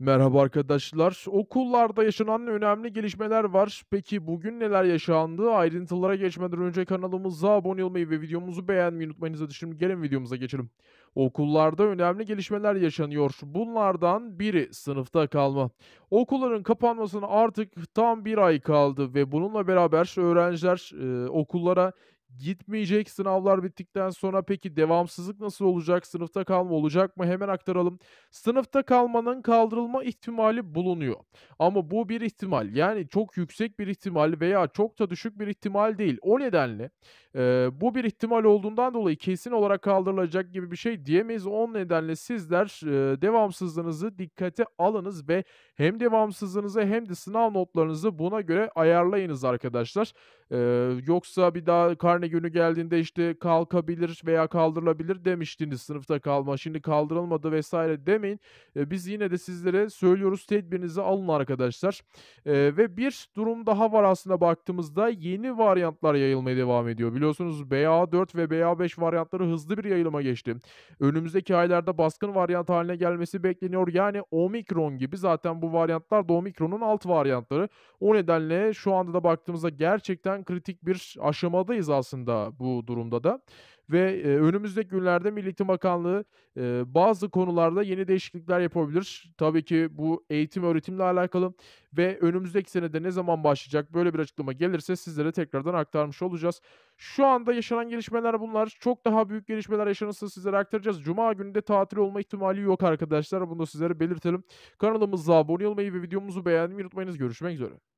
Merhaba arkadaşlar. Okullarda yaşanan önemli gelişmeler var. Peki bugün neler yaşandı? Ayrıntılara geçmeden önce kanalımıza abone olmayı ve videomuzu beğenmeyi unutmayınız. Hadi şimdi gelin videomuza geçelim. Okullarda önemli gelişmeler yaşanıyor. Bunlardan biri sınıfta kalma. Okulların kapanmasına artık tam bir ay kaldı ve bununla beraber öğrenciler e, okullara gitmeyecek sınavlar bittikten sonra peki devamsızlık nasıl olacak? Sınıfta kalma olacak mı? Hemen aktaralım. Sınıfta kalmanın kaldırılma ihtimali bulunuyor. Ama bu bir ihtimal. Yani çok yüksek bir ihtimal veya çok da düşük bir ihtimal değil. O nedenle e, bu bir ihtimal olduğundan dolayı kesin olarak kaldırılacak gibi bir şey diyemeyiz. O nedenle sizler e, devamsızlığınızı dikkate alınız ve hem devamsızlığınızı hem de sınav notlarınızı buna göre ayarlayınız arkadaşlar. E, yoksa bir daha karne günü geldiğinde işte kalkabilir veya kaldırılabilir demiştiniz sınıfta kalma. Şimdi kaldırılmadı vesaire demeyin. E, biz yine de sizlere söylüyoruz tedbirinizi alın arkadaşlar. E, ve bir durum daha var aslında baktığımızda yeni varyantlar yayılmaya devam ediyor. Biliyorsunuz BA4 ve BA5 varyantları hızlı bir yayılıma geçti. Önümüzdeki aylarda baskın varyant haline gelmesi bekleniyor. Yani Omikron gibi zaten bu varyantlar da Omikron'un alt varyantları. O nedenle şu anda da baktığımızda gerçekten kritik bir aşamadayız aslında aslında bu durumda da. Ve e, önümüzdeki günlerde Milli Eğitim Bakanlığı e, bazı konularda yeni değişiklikler yapabilir. Tabii ki bu eğitim öğretimle alakalı ve önümüzdeki senede ne zaman başlayacak böyle bir açıklama gelirse sizlere tekrardan aktarmış olacağız. Şu anda yaşanan gelişmeler bunlar. Çok daha büyük gelişmeler yaşanırsa sizlere aktaracağız. Cuma günü de tatil olma ihtimali yok arkadaşlar. Bunu da sizlere belirtelim. Kanalımıza abone olmayı ve videomuzu beğenmeyi unutmayınız. Görüşmek üzere.